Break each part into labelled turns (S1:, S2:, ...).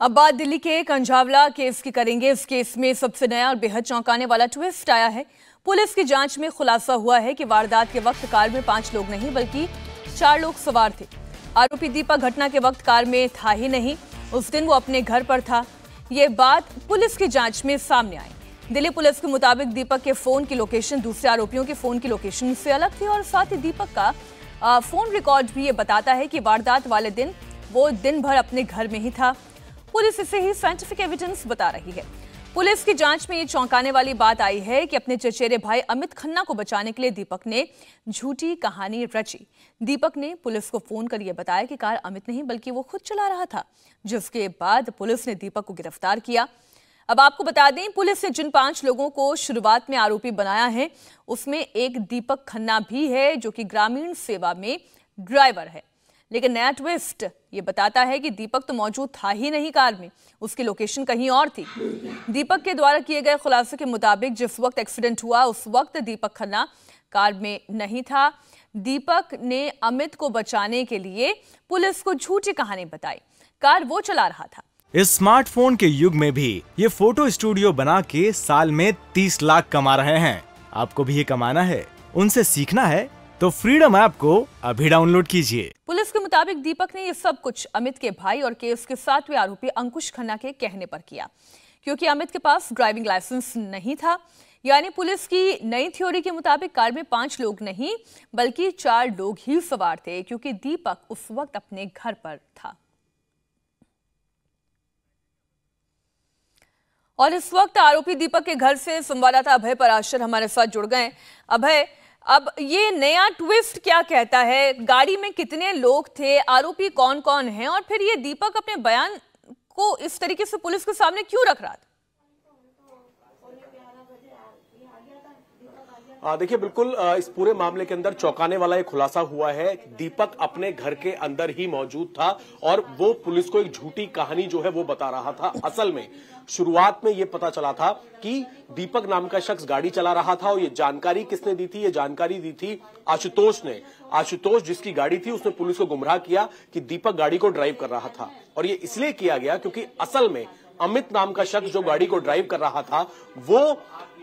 S1: अब बात दिल्ली के कंझावला केस की करेंगे इस केस में सबसे नया और बेहद चौंकाने वाला ट्विस्ट आया है पुलिस की जांच में खुलासा हुआ है कि वारदात के वक्त कार में पांच लोग नहीं बल्कि चार लोग सवार थे आरोपी दीपक घटना के वक्त कार में था ही नहीं उस दिन वो अपने घर पर था ये बात पुलिस की जाँच में सामने आई दिल्ली पुलिस के मुताबिक दीपक के फोन की लोकेशन दूसरे आरोपियों के फोन की लोकेशन से अलग थी और साथ ही दीपक का फोन रिकॉर्ड भी ये बताता है कि वारदात वाले दिन वो दिन भर अपने घर में ही था पुलिस इसे ही साइंटिफिक एविडेंस बता रही है पुलिस की जांच में ये चौंकाने वाली बात आई है कि अपने चचेरे भाई अमित खन्ना को बचाने के लिए दीपक ने झूठी कहानी रची दीपक ने पुलिस को फोन कर यह बताया कि कार अमित नहीं बल्कि वो खुद चला रहा था जिसके बाद पुलिस ने दीपक को गिरफ्तार किया अब आपको बता दें पुलिस ने जिन पांच लोगों को शुरुआत में आरोपी बनाया है उसमें एक दीपक खन्ना भी है जो कि ग्रामीण सेवा में ड्राइवर है लेकिन नया ट्विस्ट ये बताता है कि दीपक तो मौजूद था ही नहीं कार में उसकी लोकेशन कहीं और थी दीपक के द्वारा किए गए खुलासे के मुताबिक जिस वक्त एक्सीडेंट हुआ उस वक्त दीपक खन्ना कार में नहीं था दीपक ने अमित को बचाने के लिए पुलिस को झूठी कहानी बताई कार वो चला रहा था
S2: इस स्मार्टफोन के युग में भी ये फोटो स्टूडियो बना के साल में तीस लाख कमा रहे हैं आपको भी ये कमाना है उनसे सीखना है तो फ्रीडम ऐप को अभी डाउनलोड कीजिए
S1: पुलिस के मुताबिक दीपक ने ये सब कुछ अमित के भाई और केस के सातवें आरोपी अंकुश खन्ना के कहने पर किया क्योंकि अमित के पास ड्राइविंग लाइसेंस नहीं था यानी पुलिस की नई थ्योरी के मुताबिक कार में पांच लोग नहीं बल्कि चार लोग ही सवार थे क्योंकि दीपक उस वक्त अपने घर पर था और इस वक्त आरोपी दीपक के घर से संवाददाता अभय पराशर हमारे साथ जुड़ गए अभय अब ये नया ट्विस्ट क्या कहता है गाड़ी में कितने लोग थे आरोपी कौन कौन हैं और फिर ये दीपक अपने बयान को इस तरीके से पुलिस के सामने क्यों रख रहा था
S2: देखिए बिल्कुल इस पूरे मामले के अंदर चौंकाने वाला एक खुलासा हुआ है दीपक अपने घर के अंदर ही मौजूद था और वो पुलिस को एक झूठी कहानी जो है वो बता रहा था असल में शुरुआत में ये पता चला था कि दीपक नाम का शख्स गाड़ी चला रहा था और ये जानकारी किसने दी थी ये जानकारी दी थी आशुतोष ने आशुतोष जिसकी गाड़ी थी उसने पुलिस को गुमराह किया कि दीपक गाड़ी को ड्राइव कर रहा था और ये इसलिए किया गया क्योंकि असल में अमित नाम का शख्स जो गाड़ी को ड्राइव कर रहा था वो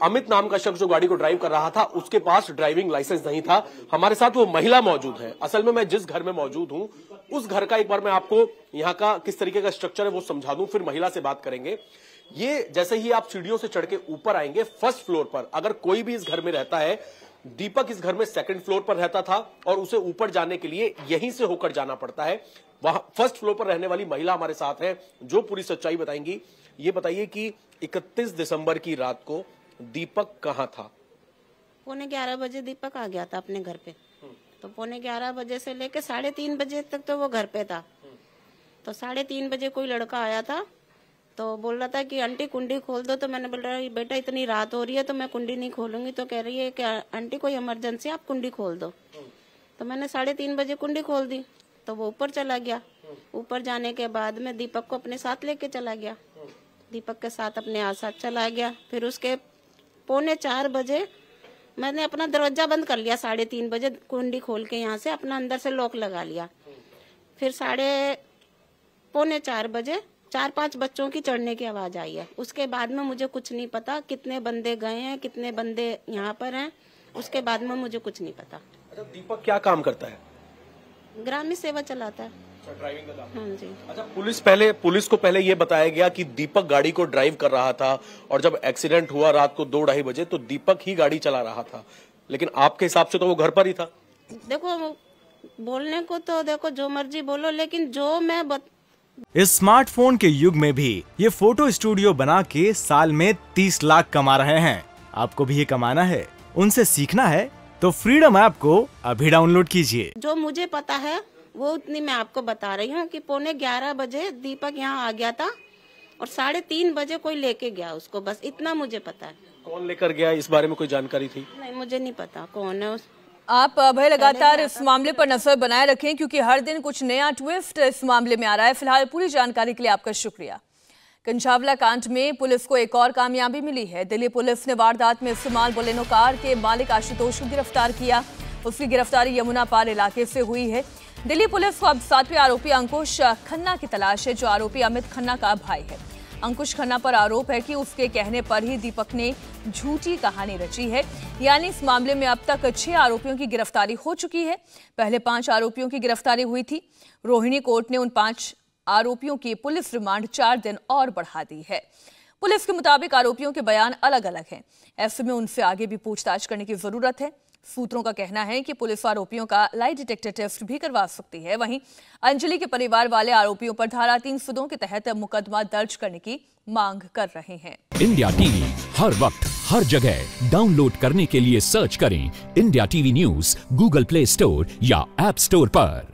S2: अमित नाम का शख्स जो गाड़ी को ड्राइव कर रहा था उसके पास ड्राइविंग लाइसेंस नहीं था हमारे साथ वो महिला मौजूद है असल में मैं जिस घर में मौजूद हूँ उस घर का एक बार मैं आपको यहाँ का किस तरीके का स्ट्रक्चर है वो समझा दू फिर महिला से बात करेंगे ये जैसे ही आप सीढ़ियों से चढ़ के ऊपर आएंगे फर्स्ट फ्लोर पर अगर कोई भी इस घर में रहता है दीपक इस घर में सेकंड फ्लोर पर रहता था और उसे ऊपर जाने के लिए यहीं से होकर जाना पड़ता है वहां फर्स्ट फ्लोर पर रहने वाली महिला हमारे साथ है जो पूरी सच्चाई बताएंगी ये बताइए कि 31 दिसंबर की रात को दीपक कहाँ था
S3: पौने ग्यारह बजे दीपक आ गया था अपने घर पे तो पौने ग्यारह बजे से लेकर साढ़े तीन बजे तक तो वो घर पे था तो साढ़े तीन बजे कोई लड़का आया था तो बोल रहा था कि आंटी कुंडी खोल दो तो मैंने बोल रहा बेटा इतनी रात हो रही है तो मैं कुंडी नहीं खोलूंगी तो कह रही है कि आंटी कोई इमरजेंसी आप कुंडी खोल दो तो मैंने साढ़े तीन बजे कुंडी खोल दी तो वो ऊपर चला गया ऊपर जाने के बाद में दीपक को अपने साथ लेके चला गया दीपक के साथ अपने आसाद चला गया फिर उसके पौने चार बजे मैंने अपना दरवाजा बंद कर लिया साढ़े तीन बजे कुंडी खोल के यहाँ से अपना अंदर से लॉक लगा लिया फिर साढ़े पौने चार बजे चार पांच बच्चों की चढ़ने की आवाज आई है उसके बाद में मुझे कुछ नहीं पता कितने बंदे गए हैं कितने बंदे यहाँ पर हैं उसके बाद में मुझे कुछ नहीं पता अच्छा,
S2: दीपक क्या काम करता है
S3: ग्रामीण सेवा चलाता अच्छा, है हाँ जी अच्छा
S2: पुलिस पहले पुलिस को पहले ये बताया गया कि दीपक गाड़ी को ड्राइव कर रहा था और जब एक्सीडेंट हुआ रात को दो ढाई बजे तो दीपक ही गाड़ी चला रहा था लेकिन आपके हिसाब से तो वो घर पर ही था
S3: देखो बोलने को तो देखो जो मर्जी बोलो लेकिन जो मैं बत...
S2: इस स्मार्टफोन के युग में भी ये फोटो स्टूडियो बना के साल में तीस लाख कमा रहे हैं आपको भी ये कमाना है उनसे सीखना है तो फ्रीडम ऐप को अभी डाउनलोड कीजिए
S3: जो मुझे पता है वो उतनी मैं आपको बता रही हूँ कि पौने ग्यारह बजे दीपक यहाँ आ गया था और साढ़े तीन बजे कोई लेके गया उसको बस इतना मुझे पता है
S2: कौन लेकर गया इस बारे में कोई जानकारी थी
S1: नहीं मुझे नहीं पता कौन है उस आप भाई लगातार इस मामले पर नजर बनाए रखें क्योंकि हर दिन कुछ नया ट्विस्ट इस मामले में आ रहा है फिलहाल पूरी जानकारी के लिए आपका शुक्रिया कंझावला कांड में पुलिस को एक और कामयाबी मिली है दिल्ली पुलिस ने वारदात में इस्तेमाल बोलेनो कार के मालिक आशुतोष को गिरफ्तार किया उसकी गिरफ्तारी यमुना पार इलाके से हुई है दिल्ली पुलिस को अब सातवें आरोपी अंकुश खन्ना की तलाश है जो आरोपी अमित खन्ना का भाई है अंकुश खन्ना पर आरोप है कि उसके कहने पर ही दीपक ने झूठी कहानी रची है यानी इस मामले में अब तक छह आरोपियों की गिरफ्तारी हो चुकी है पहले पांच आरोपियों की गिरफ्तारी हुई थी रोहिणी कोर्ट ने उन पांच आरोपियों की पुलिस रिमांड चार दिन और बढ़ा दी है पुलिस के मुताबिक आरोपियों के बयान अलग अलग हैं ऐसे में उनसे आगे भी पूछताछ करने की जरूरत है सूत्रों का कहना है कि पुलिस आरोपियों का लाई डिटेक्टर टेस्ट भी करवा सकती है वहीं अंजलि के परिवार वाले आरोपियों पर धारा तीन सुदों के तहत मुकदमा दर्ज करने की मांग कर रहे हैं
S2: इंडिया टीवी हर वक्त हर जगह
S1: डाउनलोड करने के लिए सर्च करें India TV news Google Play Store या एप स्टोर पर